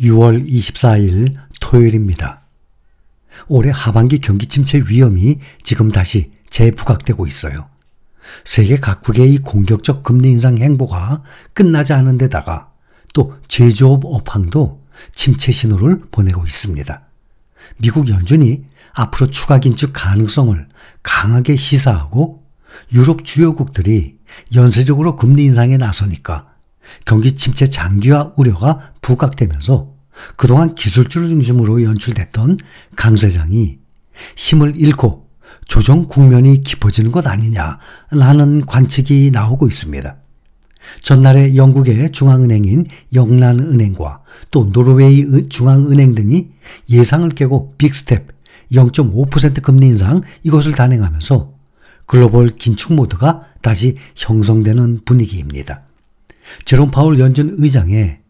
6월 24일 토요일입니다. 올해 하반기 경기 침체 위험이 지금 다시 재부각되고 있어요. 세계 각국의 이 공격적 금리 인상 행보가 끝나지 않은 데다가 또 제조업 업황도 침체 신호를 보내고 있습니다. 미국 연준이 앞으로 추가 긴축 가능성을 강하게 시사하고 유럽 주요국들이 연쇄적으로 금리 인상에 나서니까 경기 침체 장기화 우려가 부각되면서 그동안 기술주를 중심으로 연출됐던 강세장이 힘을 잃고 조정 국면이 깊어지는 것 아니냐라는 관측이 나오고 있습니다. 전날에 영국의 중앙은행인 영란은행과 또 노르웨이 중앙은행 등이 예상을 깨고 빅스텝 0.5% 금리 인상 이것을 단행하면서 글로벌 긴축 모드가 다시 형성되는 분위기입니다. 제롬 파울 연준 의장의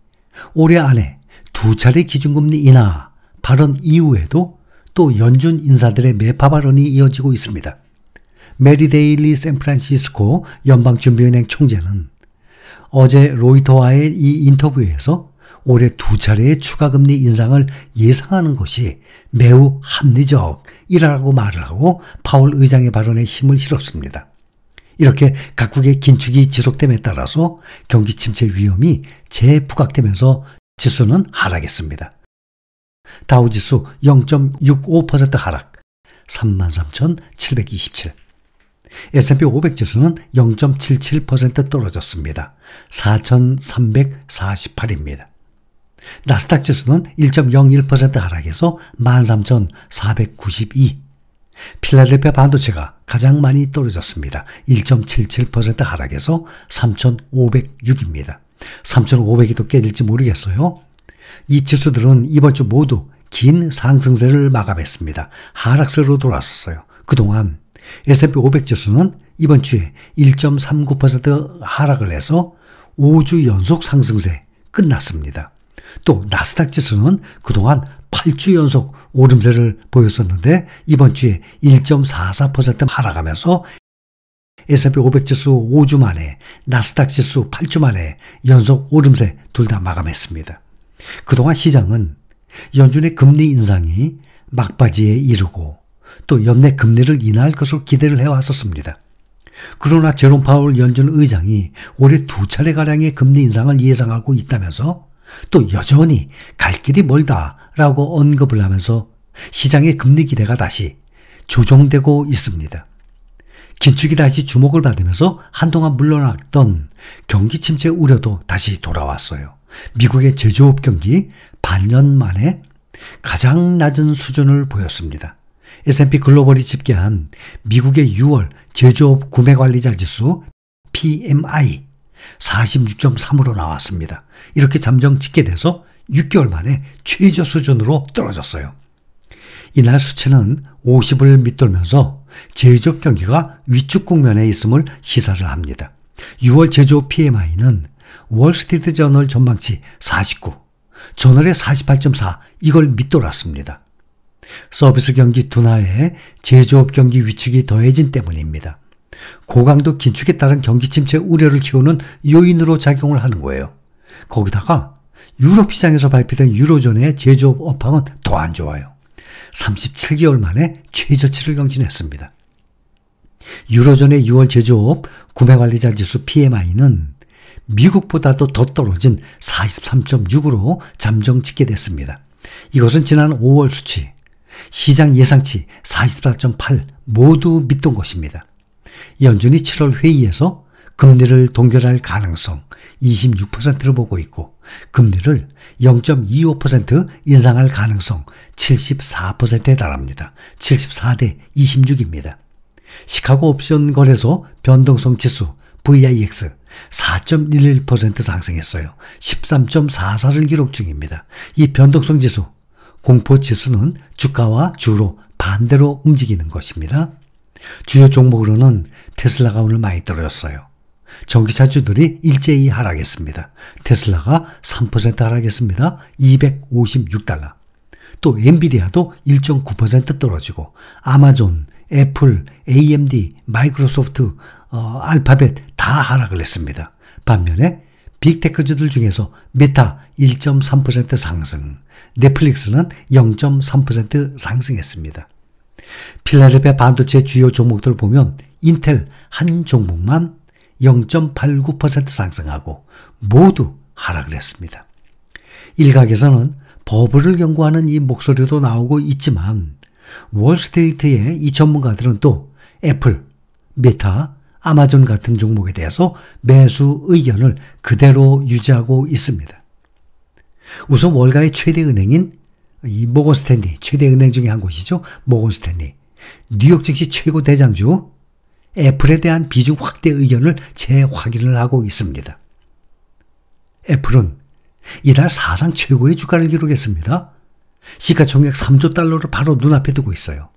올해 안에 두 차례 기준금리 인하 발언 이후에도 또 연준 인사들의 매파 발언이 이어지고 있습니다. 메리데일리 샌프란시스코 연방준비은행 총재는 어제 로이터와의 이 인터뷰에서 올해 두 차례의 추가금리 인상을 예상하는 것이 매우 합리적이라고 말을 하고 파울 의장의 발언에 힘을 실었습니다. 이렇게 각국의 긴축이 지속됨에 따라서 경기 침체 위험이 재부각되면서 지수는 하락했습니다. 다우지수 0.65% 하락 33,727 S&P 500 지수는 0.77% 떨어졌습니다. 4,348입니다. 나스닥 지수는 1.01% 하락해서 13,492. 필라델피아 반도체가 가장 많이 떨어졌습니다. 1.77% 하락해서 3,506입니다. 3,500이 또 깨질지 모르겠어요. 이 지수들은 이번 주 모두 긴 상승세를 마감했습니다. 하락세로 돌아섰어요. 그동안 S&P 500 지수는 이번 주에 1.39% 하락을 해서 5주 연속 상승세 끝났습니다. 또 나스닥 지수는 그동안 8주 연속 오름세를 보였었는데 이번 주에 1.44% 하락하면서 S&P 500 지수 5주 만에 나스닥 지수 8주 만에 연속 오름세 둘 다 마감했습니다. 그동안 시장은 연준의 금리 인상이 막바지에 이르고 또 연내 금리를 인하할 것으로 기대를 해왔었습니다. 그러나 제롬 파울 연준 의장이 올해 두 차례가량의 금리 인상을 예상하고 있다면서 또 여전히 갈 길이 멀다라고 언급을 하면서 시장의 금리 기대가 다시 조정되고 있습니다. 긴축이 다시 주목을 받으면서 한동안 물러났던 경기 침체 우려도 다시 돌아왔어요. 미국의 제조업 경기 반년 만에 가장 낮은 수준을 보였습니다. S&P 글로벌이 집계한 미국의 6월 제조업 구매관리자 지수 PMI 46.3으로 나왔습니다. 이렇게 잠정 짓게 돼서 6개월 만에 최저 수준으로 떨어졌어요. 이날 수치는 50을 밑돌면서 제조업 경기가 위축 국면에 있음을 시사를 합니다. 6월 제조업 PMI는 월스트리트 저널 전망치 49, 저널의 48.4 이걸 밑돌았습니다. 서비스 경기 둔화에 제조업 경기 위축이 더해진 때문입니다. 고강도 긴축에 따른 경기 침체 우려를 키우는 요인으로 작용을 하는 거예요. 거기다가 유럽 시장에서 발표된 유로존의 제조업 업황은 더 안 좋아요. 37개월 만에 최저치를 경신했습니다. 유로존의 6월 제조업 구매관리자 지수 PMI는 미국보다도 더 떨어진 43.6으로 잠정 짓게 됐습니다. 이것은 지난 5월 수치, 시장 예상치 44.8 모두 밑던 것입니다. 연준이 7월 회의에서 금리를 동결할 가능성 26%를 보고 있고 금리를 0.25% 인상할 가능성 74%에 달합니다. 74대 26입니다. 시카고 옵션 거래소 변동성 지수 VIX 4.11% 상승했어요. 13.44를 기록 중입니다. 이 변동성 지수, 공포 지수는 주가와 주로 반대로 움직이는 것입니다. 주요 종목으로는 테슬라가 오늘 많이 떨어졌어요. 전기차주들이 일제히 하락했습니다. 테슬라가 3% 하락했습니다. 256달러. 또 엔비디아도 1.9% 떨어지고 아마존, 애플, AMD, 마이크로소프트, 어, 알파벳 다 하락을 했습니다. 반면에 빅테크주들 중에서 메타 1.3% 상승, 넷플릭스는 0.3% 상승했습니다. 필라델피아 반도체 주요 종목들 을 보면 인텔 한 종목만 0.89% 상승하고 모두 하락을 했습니다. 일각에서는 버블을 연구하는 이 목소리도 나오고 있지만 월스트리트의 이 전문가들은 또 애플, 메타, 아마존 같은 종목에 대해서 매수 의견을 그대로 유지하고 있습니다. 우선 월가의 최대 은행인 이 모건 스탠리 최대 은행 중에 한 곳이죠. 모건 스탠리 뉴욕 증시 최고 대장주 애플에 대한 비중 확대 의견을 재확인을 하고 있습니다. 애플은 이달 사상 최고의 주가를 기록했습니다. 시가총액 3조 달러를 바로 눈앞에 두고 있어요.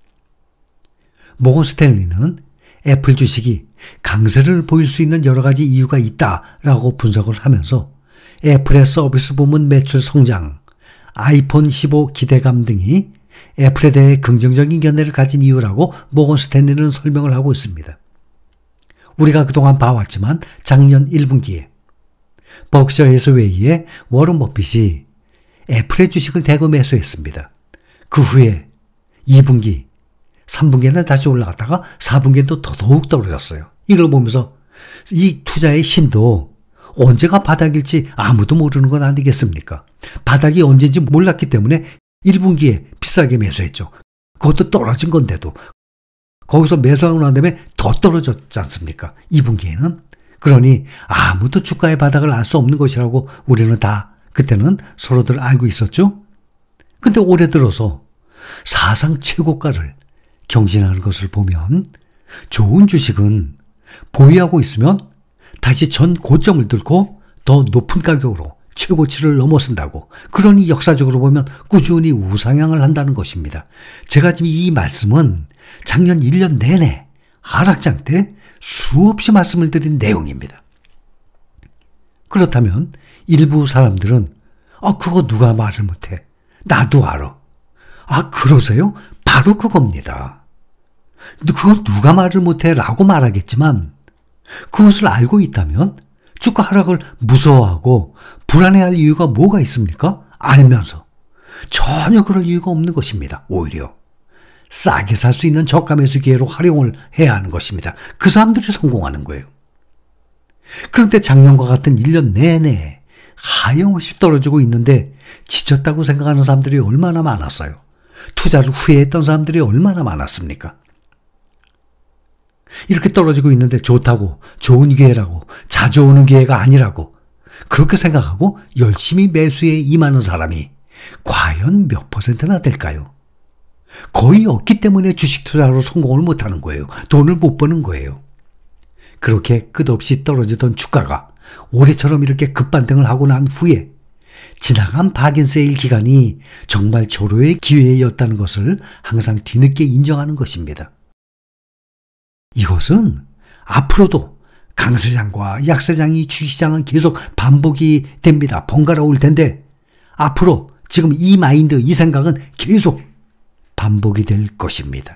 모건 스탠리는 애플 주식이 강세를 보일 수 있는 여러 가지 이유가 있다라고 분석을 하면서 애플의 서비스 부문 매출 성장, 아이폰 15 기대감 등이 애플에 대해 긍정적인 견해를 가진 이유라고 모건 스탠리는 설명을 하고 있습니다. 우리가 그동안 봐왔지만 작년 1분기에 버크셔 해서외의에 워런 버핏이 애플의 주식을 대거 매수했습니다. 그 후에 2분기, 3분기에는 다시 올라갔다가 4분기에는 또 더더욱 떨어졌어요. 이걸 보면서 이 투자의 신도 언제가 바닥일지 아무도 모르는 건 아니겠습니까? 바닥이 언제인지 몰랐기 때문에 1분기에 비싸게 매수했죠. 그것도 떨어진 건데도 거기서 매수하고 난 다음에 더 떨어졌지 않습니까? 2분기에는. 그러니 아무도 주가의 바닥을 알 수 없는 것이라고 우리는 다 그때는 서로들 알고 있었죠. 근데 올해 들어서 사상 최고가를 경신하는 것을 보면 좋은 주식은 보유하고 있으면 다시 전 고점을 뚫고 더 높은 가격으로 최고치를 넘어선다고 그러니 역사적으로 보면 꾸준히 우상향을 한다는 것입니다. 제가 지금 이 말씀은 작년 1년 내내 하락장 때 수없이 말씀을 드린 내용입니다. 그렇다면 일부 사람들은 아 그거 누가 말을 못해 나도 알아 아 그러세요 바로 그겁니다. 그거 누가 말을 못해라고 말하겠지만 그것을 알고 있다면 주가 하락을 무서워하고 불안해할 이유가 뭐가 있습니까? 알면서 전혀 그럴 이유가 없는 것입니다. 오히려 싸게 살 수 있는 저가 매수 기회로 활용을 해야 하는 것입니다. 그 사람들이 성공하는 거예요. 그런데 작년과 같은 1년 내내 하염없이 떨어지고 있는데 지쳤다고 생각하는 사람들이 얼마나 많았어요. 투자를 후회했던 사람들이 얼마나 많았습니까? 이렇게 떨어지고 있는데 좋다고, 좋은 기회라고, 자주 오는 기회가 아니라고, 그렇게 생각하고 열심히 매수에 임하는 사람이 과연 몇 퍼센트나 될까요? 거의 없기 때문에 주식 투자로 성공을 못하는 거예요. 돈을 못 버는 거예요. 그렇게 끝없이 떨어지던 주가가 올해처럼 이렇게 급반등을 하고 난 후에 지나간 박인세일 기간이 정말 절호의 기회였다는 것을 항상 뒤늦게 인정하는 것입니다. 이것은 앞으로도 강세장과 약세장이 주시장은 계속 반복이 됩니다. 번갈아올 텐데 앞으로 지금 이 마인드, 이 생각은 계속 반복이 될 것입니다.